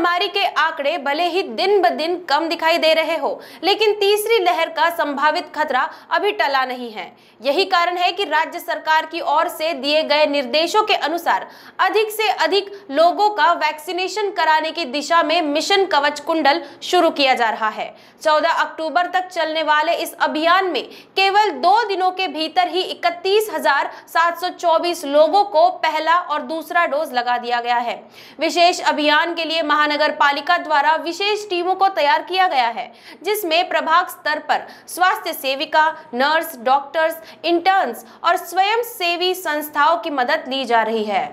महामारी के आंकड़े भले ही दिन ब दिन कम दिखाई दे रहे हो लेकिन तीसरी लहर का संभावित खतरा अभी टला नहीं है यही कारण है कि राज्य सरकार की ओर से दिए गए निर्देशों के अनुसार अधिक से अधिक लोगों का वैक्सीनेशन कराने की दिशा में मिशन कवच कुंडल शुरू किया जा रहा है 14 अक्टूबर तक चलने वाले इस अभियान में केवल दो दिनों के भीतर ही इकतीस लोगों को पहला और दूसरा डोज लगा दिया गया है विशेष अभियान के लिए महान महानगर पालिका द्वारा विशेष टीमों को तैयार किया गया है जिसमें प्रभाग स्तर पर स्वास्थ्य सेविका नर्स डॉक्टर्स इंटर्न्स और स्वयंसेवी संस्थाओं की मदद ली जा रही है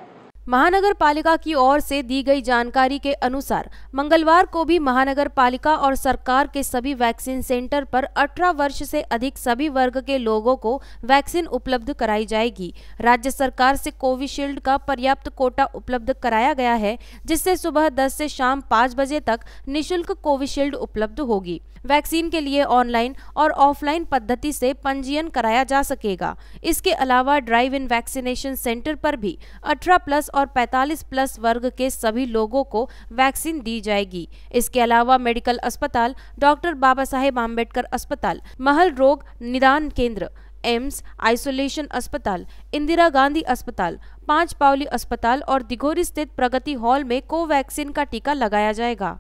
महानगर पालिका की ओर से दी गई जानकारी के अनुसार मंगलवार को भी महानगर पालिका और सरकार के सभी वैक्सीन सेंटर पर 18 वर्ष से अधिक सभी वर्ग के लोगों को वैक्सीन उपलब्ध कराई जाएगी राज्य सरकार से कोविशील्ड का पर्याप्त कोटा उपलब्ध कराया गया है जिससे सुबह 10 से शाम 5 बजे तक निःशुल्क कोविशील्ड उपलब्ध होगी वैक्सीन के लिए ऑनलाइन और ऑफलाइन पद्धति से पंजीयन कराया जा सकेगा इसके अलावा ड्राइव इन वैक्सीनेशन सेंटर पर भी अठारह प्लस और 45 प्लस वर्ग के सभी लोगों को वैक्सीन दी जाएगी इसके अलावा मेडिकल अस्पताल डॉक्टर बाबा साहेब आम्बेडकर अस्पताल महल रोग निदान केंद्र एम्स आइसोलेशन अस्पताल इंदिरा गांधी अस्पताल पांच पावली अस्पताल और दिघोरी स्थित प्रगति हॉल में कोवैक्सीन का टीका लगाया जाएगा